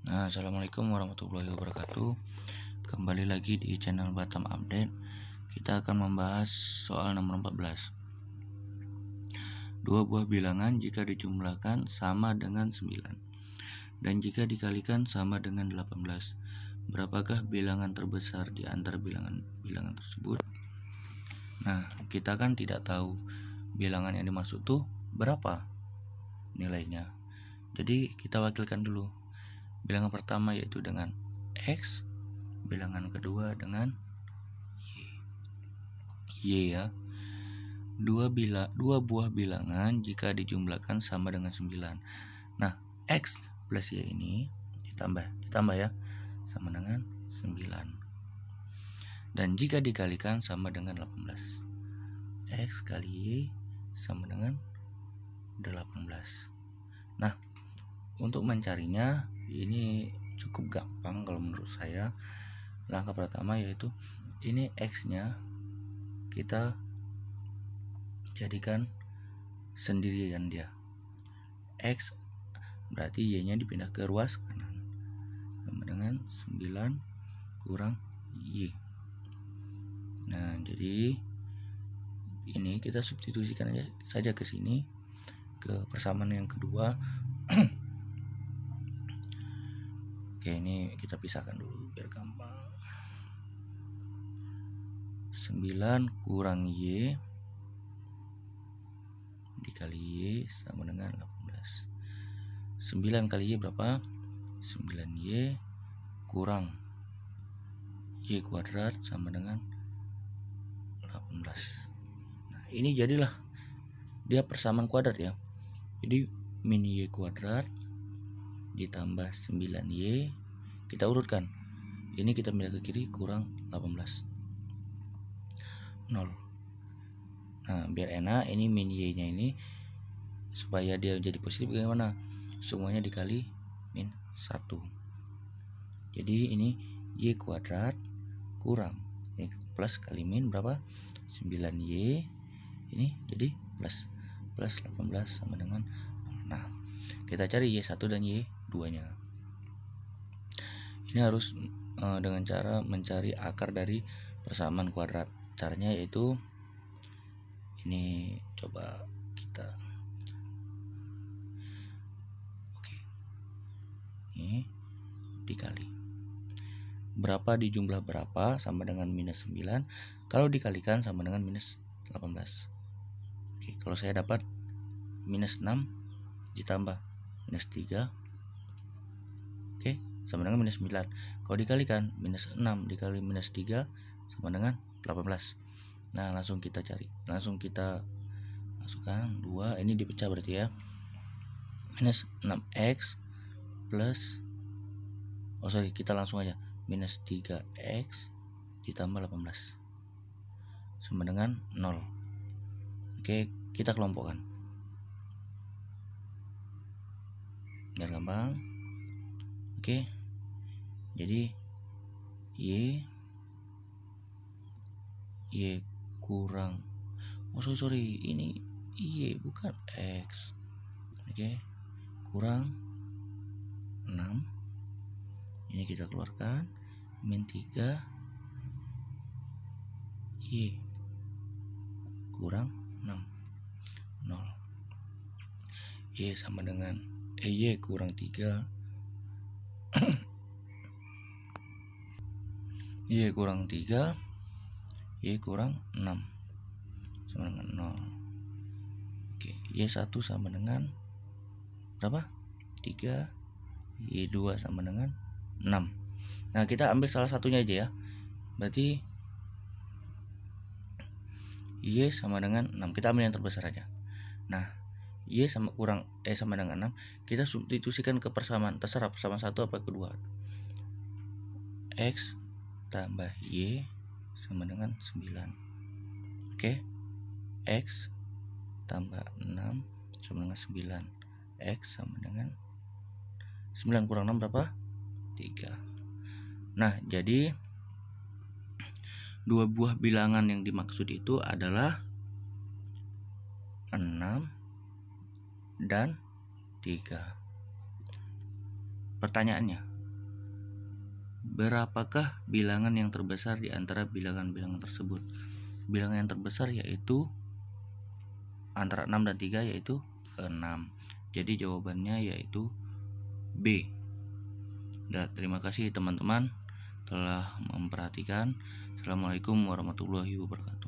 Nah, Assalamualaikum warahmatullahi wabarakatuh Kembali lagi di channel Batam Update Kita akan membahas soal nomor 14 Dua buah bilangan jika dijumlahkan sama dengan 9 Dan jika dikalikan sama dengan 18 Berapakah bilangan terbesar di antara bilangan-bilangan tersebut? Nah, kita kan tidak tahu bilangan yang dimaksud tuh berapa nilainya. Jadi kita wakilkan dulu Bilangan pertama yaitu dengan X, bilangan kedua dengan Y. Y ya. Dua, bila, dua buah bilangan jika dijumlahkan sama dengan 9. Nah, X plus Y ini ditambah, ditambah ya, sama dengan 9. Dan jika dikalikan sama dengan 18. X kali Y sama dengan 18. Nah, untuk mencarinya ini cukup gampang kalau menurut saya langkah pertama yaitu ini x nya kita jadikan sendirian dia x berarti y nya dipindah ke ruas kanan sama dengan 9 kurang y nah jadi ini kita substitusikan saja ke sini ke persamaan yang kedua Oke ini kita pisahkan dulu biar gampang 9 kurang Y dikali Y sama dengan 18 9 kali Y berapa? 9Y kurang Y kuadrat sama dengan 18 Nah ini jadilah dia persamaan kuadrat ya Jadi min Y kuadrat ditambah 9Y kita urutkan ini kita pindah ke kiri kurang 18 0 nah biar enak ini min Y nya ini supaya dia jadi positif bagaimana semuanya dikali min 1 jadi ini Y kuadrat kurang plus kali min berapa 9Y ini jadi plus plus 18 sama dengan nah kita cari Y1 dan Y duanya. Ini harus e, dengan cara mencari akar dari persamaan kuadrat. Caranya yaitu ini coba kita Oke. Ini dikali. Berapa di jumlah berapa sama dengan minus 9 kalau dikalikan sama dengan minus 18. Oke, kalau saya dapat minus 6 ditambah minus 3 sama dengan minus 9 kalau dikalikan minus 6 dikali minus 3 sama dengan 18 nah langsung kita cari langsung kita masukkan 2 ini dipecah berarti ya minus 6x plus oh sorry kita langsung aja minus 3x ditambah 18 sama dengan 0 oke kita kelompokkan biar gampang oke jadi y y kurang oh sorry sorry ini y bukan x oke okay. kurang 6 ini kita keluarkan min 3 y kurang 6 0 y sama dengan eh, y kurang 3 Y kurang 3 Y kurang 6 sama dengan 0 Oke Y1 sama dengan Berapa? 3 Y2 sama dengan 6 Nah kita ambil salah satunya aja ya Berarti Y sama dengan 6 Kita ambil yang terbesar aja Nah Y sama kurang E sama dengan 6 Kita substitusikan ke persamaan Terserah persamaan satu apa kedua X tambah Y sama dengan 9 Oke X tambah 6 sama dengan 9 X sama dengan 9 kurang 6 berapa? 3 Nah jadi Dua buah bilangan yang dimaksud itu adalah 6 dan 3 Pertanyaannya Berapakah bilangan yang terbesar di antara bilangan-bilangan tersebut? Bilangan yang terbesar yaitu antara 6 dan 3 yaitu 6. Jadi jawabannya yaitu B. Dan terima kasih teman-teman telah memperhatikan. Assalamualaikum warahmatullahi wabarakatuh.